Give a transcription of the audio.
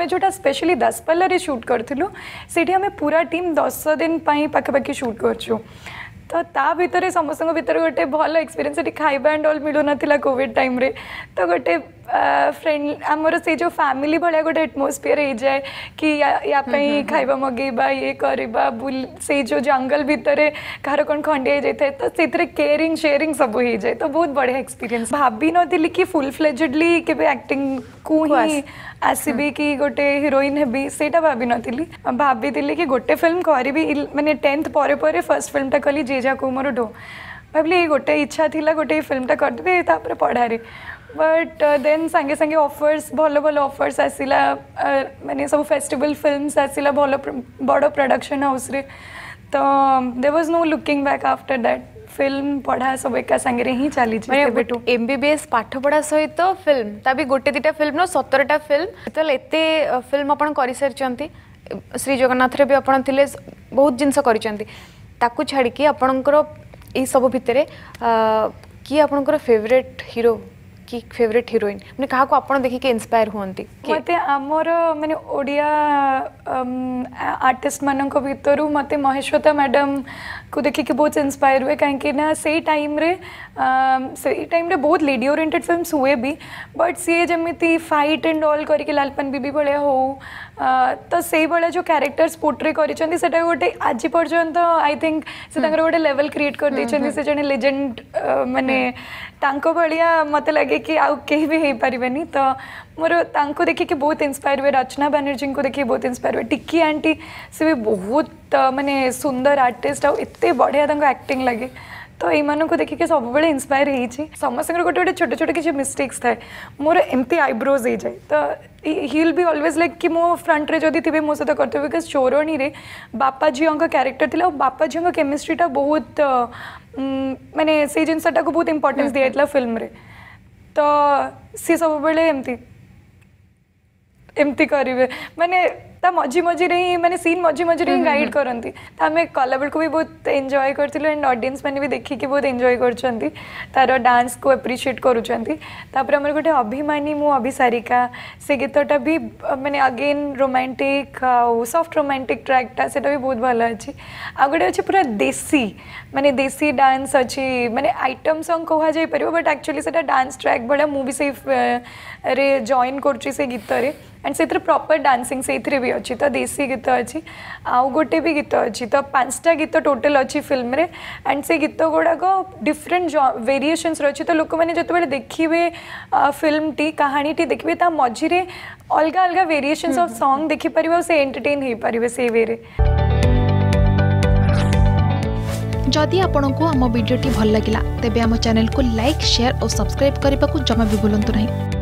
મે જોટા સ્પેશિયલી 10 પલ્લરે શૂટ કરતલુ સીટી અમે પૂરા ટીમ 10 દિન પાય પાકે પાકે શૂટ કરચુ તો તા ભીતરે સમસંગ ભીતરે ઓટે ભલો એક્સપિરિયન્સ ખાઈવા એન્ડ ઓલ મિડો નતિલા કોવિડ ટાઈમ રે તો ઓટે ଫ୍ରେଣ୍ଡ ଆମର ସେଇ ଯେଉଁ ଫ୍ୟାମିଲି ଭଳିଆ ଗୋଟେ ଆଟମୋସ୍ଫିୟର ହେଇଯାଏ କି ୟା ପାଇଁ ଖାଇବା ମଗେଇବା ଇଏ କରିବା ବୁଲି ସେଇ ଯେଉଁ ଜଙ୍ଗଲ ଭିତରେ କାହାର କ'ଣ ଖଣ୍ଡିଆ ହେଇଯାଇଥାଏ ତ ସେଥିରେ କେୟାରିଂ ସେୟାରିଂ ସବୁ ହେଇଯାଏ ତ ବହୁତ ବଢ଼ିଆ ଏକ୍ସପିରିଏନ୍ସ ଭାବିନଥିଲି କି ଫୁଲ୍ ଫ୍ଲେଜେଡ଼ଲି କେବେ ଆକ୍ଟିଂକୁ ହିଁ ଆସିବି କି ଗୋଟେ ହିରୋଇନ୍ ହେବି ସେଇଟା ଭାବିନଥିଲି ଭାବିଥିଲି କି ଗୋଟେ ଫିଲ୍ମ କରିବି ମାନେ ଟେନ୍ଥ ପରେ ପରେ ଫାର୍ଷ୍ଟ ଫିଲ୍ମଟା କଲି ଜେଜା କୁମର ଢୋ ଭାବିଲି ଏଇ ଗୋଟେ ଇଚ୍ଛା ଥିଲା ଗୋଟେ ଏଇ ଫିଲ୍ମଟା କରିଦେବି ତାପରେ ପଢ଼ାରେ बट देन सांगे सांगे ऑफर्स भल भल ऑफर्स आसला मैंने सब फेस्टिवल फिल्मस आसला भल बड़ प्रडक्शन हाउस तो there was no looking back after that film पढ़ा सब एक सांगे ही चली एमबीबीएस पाठ पढ़ा सहित फिल्म ता गोटे दुटा फिल्म न सतरटा फिल्म जेतल एते फिल्म आपण करि श्री जगन्नाथ रे भी आपण बहुत जिनस करिसंती ताकू छाड़ी आपणकर এই সব ভিতরে কি আপনার ফেভরেট হিরো କି ଫେଭରେଟ୍ ହିରୋଇନ୍ ମାନେ କାହାକୁ ଆପଣ ଦେଖିକି ଇନ୍ସପାୟାର ହୁଅନ୍ତି ମୋତେ ଆମର ମାନେ ଓଡ଼ିଆ ଆର୍ଟିଷ୍ଟମାନଙ୍କ ଭିତରୁ ମୋତେ ମହେଶ୍ୱତା ମ୍ୟାଡ଼ାମ୍କୁ ଦେଖିକି ବହୁତ ଇନ୍ସପାୟାର ହୁଏ କାହିଁକି ନା ସେଇ ଟାଇମ୍ରେ ସେଇ ଟାଇମ୍ରେ ବହୁତ ଲେଡି ଓରିଏଣ୍ଟେଡ଼ ଫିଲ୍ମସ୍ ହୁଏ ବି ବଟ୍ ସିଏ ଯେମିତି ଫାଇଟ୍ ଆଣ୍ଡ ଅଲ୍ କରିକି ଲାଲପାନ ବିବି ଭଳିଆ ହଉ ତ ସେଇଭଳିଆ ଯେଉଁ କ୍ୟାରେକ୍ଟର୍ସ ପୋଟ୍ରେ କରିଛନ୍ତି ସେଟା ଗୋଟେ ଆଜି ପର୍ଯ୍ୟନ୍ତ ଆଇ ଥିଙ୍କ ସେ ତାଙ୍କର ଗୋଟେ ଲେଭେଲ୍ କ୍ରିଏଟ୍ କରିଦେଇଛନ୍ତି ସେ ଜଣେ ଲେଜେଣ୍ଡ ମାନେ ତାଙ୍କ ଭଳିଆ ମୋତେ ଲାଗେ କି ଆଉ କେହି ବି ହେଇପାରିବେନି ତ ମୋର ତାଙ୍କୁ ଦେଖିକି ବହୁତ ଇନ୍ସପାୟାର ହୁଏ ରଚନା ବାନାର୍ଜୀଙ୍କୁ ଦେଖିକି ବହୁତ ଇନ୍ସପାୟାର ହୁଏ ଟିକି ଆଣ୍ଟି ସେ ବି ବହୁତ ମାନେ ସୁନ୍ଦର ଆର୍ଟିଷ୍ଟ ଆଉ ଏତେ ବଢ଼ିଆ ତାଙ୍କ ଆକ୍ଟିଂ ଲାଗେ ତ ଏଇମାନଙ୍କୁ ଦେଖିକି ସବୁବେଳେ ଇନ୍ସପାୟାର ହେଇଛି ସମସ୍ତଙ୍କର ଗୋଟେ ଗୋଟେ ଛୋଟ ଛୋଟ କିଛି ମିଷ୍ଟେକ୍ସ ଥାଏ ମୋର ଏମିତି ଆଇବ୍ରୋଜ୍ ହେଇଯାଏ ତ ହିଲ୍ ବି ଅଲୱେଜ୍ ଲାଇକ୍ କି ମୋ ଫ୍ରଣ୍ଟରେ ଯଦି ଥିବେ ମୋ ସହିତ କରିଥିବେ ବିକଜ୍ ଚୋରଣୀରେ ବାପା ଝିଅଙ୍କ କ୍ୟାରେକ୍ଟର ଥିଲା ଆଉ ବାପା ଝିଅଙ୍କ କେମିଷ୍ଟ୍ରିଟା ବହୁତ ମାନେ ସେଇ ଜିନିଷଟାକୁ ବହୁତ ଇମ୍ପୋର୍ଟାନ୍ସ ଦିଆଯାଇଥିଲା ଫିଲ୍ମରେ ତ ସିଏ ସବୁବେଳେ ଏମିତି ଏମିତି କରିବେ ମାନେ ତା ମଝି ମଝିରେ ହିଁ ମାନେ ସିନ୍ ମଝି ମଝିରେ ହିଁ ଗାଇଡ୍ କରନ୍ତି ତ ଆମେ କଲାବେଳକୁ ବି ବହୁତ ଏନ୍ଜୟ କରିଥିଲୁ ଆଣ୍ଡ ଅଡ଼ିଏନ୍ସ ମାନେ ବି ଦେଖିକି ବହୁତ ଏନ୍ଜୟ କରୁଛନ୍ତି ତାର ଡାନ୍ସକୁ ଆପ୍ରିସିଏଟ୍ କରୁଛନ୍ତି ତାପରେ ଆମର ଗୋଟେ ଅଭିମାନୀ ମୁଁ ଅଭିସାରିକା ସେ ଗୀତଟା ବି ମାନେ ଅଗେନ୍ ରୋମାଣ୍ଟିକ୍ ଆଉ ସଫ୍ଟ ରୋମାଣ୍ଟିକ୍ ଟ୍ରାକ୍ଟା ସେଟା ବି ବହୁତ ଭଲ ଅଛି ଆଉ ଗୋଟେ ଅଛି ପୁରା ଦେଶୀ ମାନେ ଦେଶୀ ଡ୍ୟାନ୍ସ ଅଛି ମାନେ ଆଇଟମ୍ ସଙ୍ଗ୍ କୁହାଯାଇପାରିବ ବଟ୍ ଆକ୍ଚୁଆଲି ସେଟା ଡ୍ୟାନ୍ସ ଟ୍ରାକ୍ ଭଳିଆ ମୁଁ ବି ସେଇ ରେ ଜଏନ୍ କରୁଛି ସେ ଗୀତରେ ଆଣ୍ଡ ସେଥିରେ ପ୍ରପର୍ ଡ୍ୟାନ୍ସିଂ ସେଇଥିରେ ବି ଅଛି ତ ଦେଶୀ ଗୀତ ଅଛି ଆଉ ଗୋଟେ ବି ଗୀତ ଅଛି ତ ପାଞ୍ଚଟା ଗୀତ ଟୋଟାଲ୍ ଅଛି ଫିଲ୍ମରେ ଆଣ୍ଡ ସେ ଗୀତ ଗୁଡ଼ାକ ଡିଫରେଣ୍ଟ ଭେରିଏସନ୍ସର ଅଛି ତ ଲୋକମାନେ ଯେତେବେଳେ ଦେଖିବେ ଫିଲ୍ମଟି କାହାଣୀଟି ଦେଖିବେ ତା ମଝିରେ ଅଲଗା ଅଲଗା ଭେରିଏସନ୍ସ ଅଫ୍ ସଙ୍ଗ୍ ଦେଖିପାରିବେ ଆଉ ସେ ଏଣ୍ଟରଟେନ୍ ହେଇପାରିବେ ସେଇ ୱେରେ जदि आपण को आम भिडी भल लगा तेब आम चेल्क लाइक सेयार और सब्सक्राइब करने को जमा भी भूलु ना